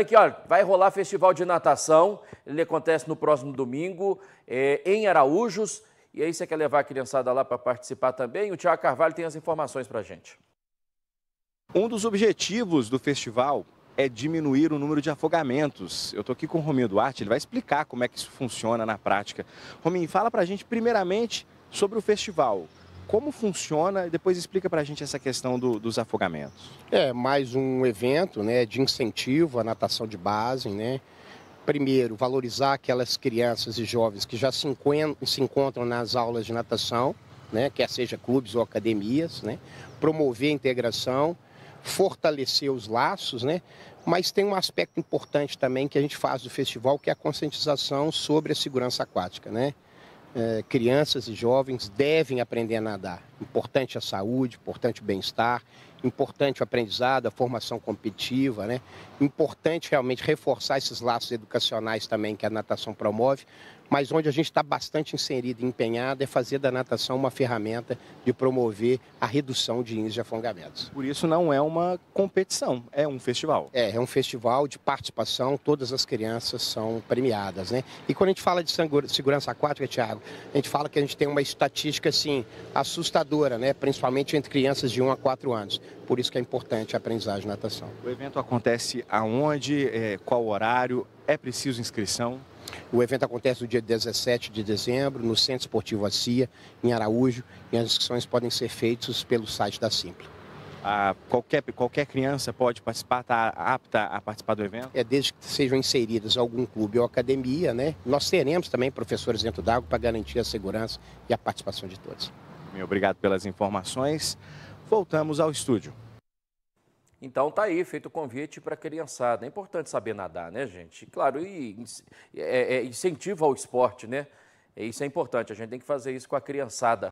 Aqui, olha, vai rolar festival de natação, ele acontece no próximo domingo é, em Araújos. E aí, você quer levar a criançada lá para participar também? O Tiago Carvalho tem as informações para a gente. Um dos objetivos do festival é diminuir o número de afogamentos. Eu estou aqui com o Rominho Duarte, ele vai explicar como é que isso funciona na prática. Rominho, fala para a gente primeiramente sobre o festival como funciona e depois explica para a gente essa questão do, dos afogamentos. É mais um evento né, de incentivo à natação de base. Né? Primeiro, valorizar aquelas crianças e jovens que já se, encontram, se encontram nas aulas de natação, né, quer seja clubes ou academias, né? promover a integração, fortalecer os laços, né? mas tem um aspecto importante também que a gente faz do festival, que é a conscientização sobre a segurança aquática. Né? É, crianças e jovens devem aprender a nadar. Importante a saúde, importante o bem-estar, importante o aprendizado, a formação competitiva, né? Importante realmente reforçar esses laços educacionais também que a natação promove, mas onde a gente está bastante inserido e empenhado é fazer da natação uma ferramenta de promover a redução de índices de afogamentos. Por isso não é uma competição, é um festival. É, é um festival de participação, todas as crianças são premiadas, né? E quando a gente fala de segurança aquática, Tiago, a gente fala que a gente tem uma estatística, assim, assustadora, né? Principalmente entre crianças de 1 a 4 anos. Por isso que é importante a aprendizagem de natação. O evento acontece aonde, é, qual horário, é preciso inscrição? O evento acontece no dia 17 de dezembro, no Centro Esportivo Acia, em Araújo, e as inscrições podem ser feitas pelo site da Simpli. Ah, qualquer, qualquer criança pode participar, está apta a participar do evento? É desde que sejam inseridas algum clube ou academia, né? Nós teremos também professores dentro d'água para garantir a segurança e a participação de todos. Muito obrigado pelas informações. Voltamos ao estúdio. Então tá aí, feito o convite para a criançada. É importante saber nadar, né, gente? Claro, e é, é, é incentivo ao esporte, né? Isso é importante, a gente tem que fazer isso com a criançada.